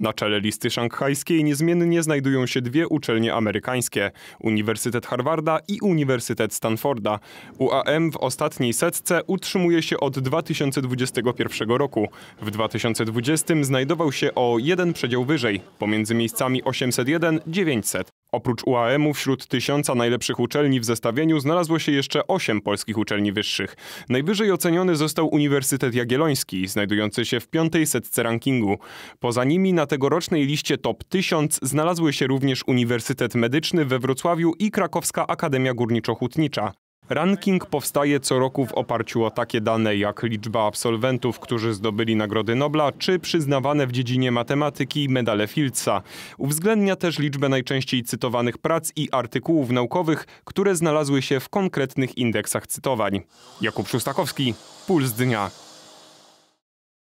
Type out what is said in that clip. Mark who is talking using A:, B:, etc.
A: Na czele listy szanghajskiej niezmiennie znajdują się dwie uczelnie amerykańskie: Uniwersytet Harvarda i Uniwersytet Stanforda. UAM w ostatniej setce utrzymuje się od 2021 roku. W 2020 znajdował się o jeden przedział wyżej, pomiędzy miejscami 801-900. Oprócz UAM-u wśród tysiąca najlepszych uczelni w zestawieniu znalazło się jeszcze osiem polskich uczelni wyższych. Najwyżej oceniony został Uniwersytet Jagielloński, znajdujący się w piątej setce rankingu. Poza nimi na tegorocznej liście top 1000 znalazły się również Uniwersytet Medyczny we Wrocławiu i Krakowska Akademia Górniczo-Hutnicza. Ranking powstaje co roku w oparciu o takie dane jak liczba absolwentów, którzy zdobyli Nagrody Nobla, czy przyznawane w dziedzinie matematyki medale Fieldsa. Uwzględnia też liczbę najczęściej cytowanych prac i artykułów naukowych, które znalazły się w konkretnych indeksach cytowań. Jakub Szustakowski, Puls Dnia.